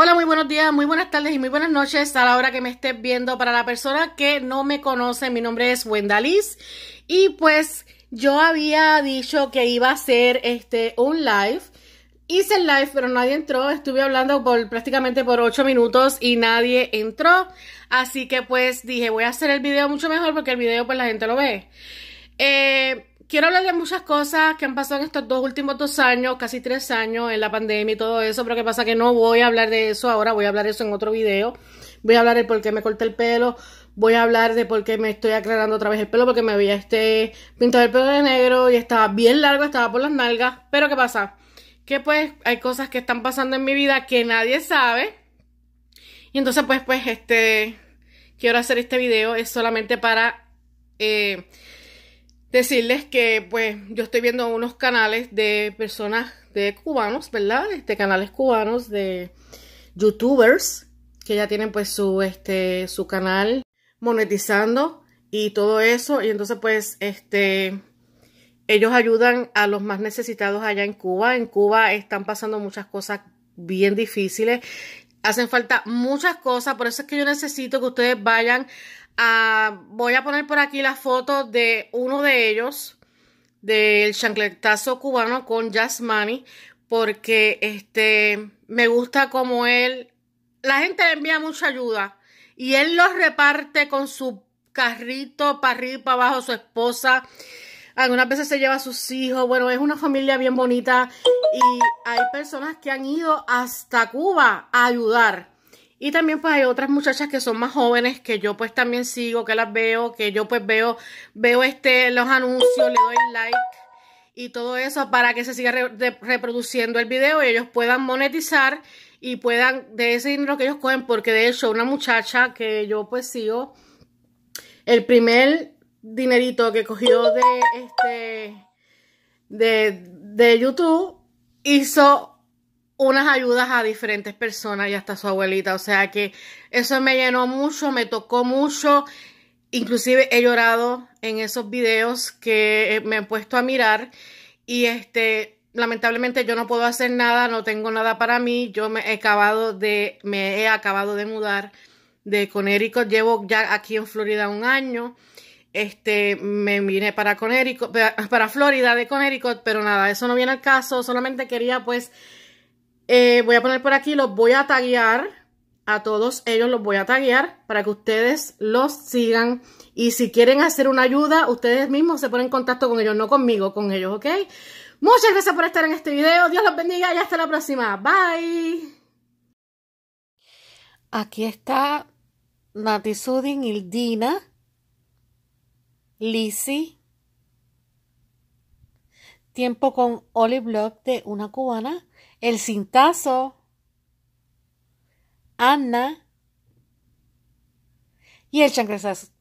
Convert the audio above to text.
Hola, muy buenos días, muy buenas tardes y muy buenas noches a la hora que me estés viendo. Para la persona que no me conoce, mi nombre es Wendalis y pues yo había dicho que iba a hacer este un live. Hice el live, pero nadie entró. Estuve hablando por prácticamente por 8 minutos y nadie entró. Así que pues dije, voy a hacer el video mucho mejor porque el video pues la gente lo ve. Eh, quiero hablar de muchas cosas que han pasado en estos dos últimos dos años, casi tres años, en la pandemia y todo eso, pero que pasa que no voy a hablar de eso ahora, voy a hablar de eso en otro video. Voy a hablar de por qué me corté el pelo, voy a hablar de por qué me estoy aclarando otra vez el pelo, porque me había este pintado el pelo de negro y estaba bien largo, estaba por las nalgas. Pero ¿qué pasa? Que pues hay cosas que están pasando en mi vida que nadie sabe. Y entonces pues, pues, este, quiero hacer este video, es solamente para... Eh, decirles que pues yo estoy viendo unos canales de personas de cubanos, ¿verdad? Este canales cubanos de youtubers que ya tienen pues su este su canal monetizando y todo eso y entonces pues este ellos ayudan a los más necesitados allá en Cuba. En Cuba están pasando muchas cosas bien difíciles hacen falta muchas cosas, por eso es que yo necesito que ustedes vayan Ah, voy a poner por aquí la foto de uno de ellos, del chancletazo cubano con Jasmani, porque este, me gusta como él, la gente le envía mucha ayuda y él los reparte con su carrito para arriba, para abajo, su esposa. Algunas veces se lleva a sus hijos. Bueno, es una familia bien bonita y hay personas que han ido hasta Cuba a ayudar. Y también pues hay otras muchachas que son más jóvenes que yo pues también sigo, que las veo, que yo pues veo, veo este, los anuncios, le doy like y todo eso para que se siga reproduciendo el video y ellos puedan monetizar y puedan de ese dinero que ellos cogen, porque de hecho una muchacha que yo pues sigo, el primer dinerito que cogió de este de, de YouTube hizo unas ayudas a diferentes personas y hasta su abuelita. O sea que eso me llenó mucho, me tocó mucho. Inclusive he llorado en esos videos que eh, me he puesto a mirar y este lamentablemente yo no puedo hacer nada, no tengo nada para mí. Yo me he acabado de me he acabado de mudar de Connecticut, llevo ya aquí en Florida un año. Este, me vine para Connecticut, para Florida de Connecticut, pero nada, eso no viene al caso, solamente quería pues eh, voy a poner por aquí, los voy a taguear. A todos ellos los voy a taguear para que ustedes los sigan. Y si quieren hacer una ayuda, ustedes mismos se ponen en contacto con ellos, no conmigo, con ellos, ¿ok? Muchas gracias por estar en este video. Dios los bendiga y hasta la próxima. Bye. Aquí está Nati Sudin, Dina Lizzie. Tiempo con Olive Block de una cubana. El cintazo, Ana y el changresazo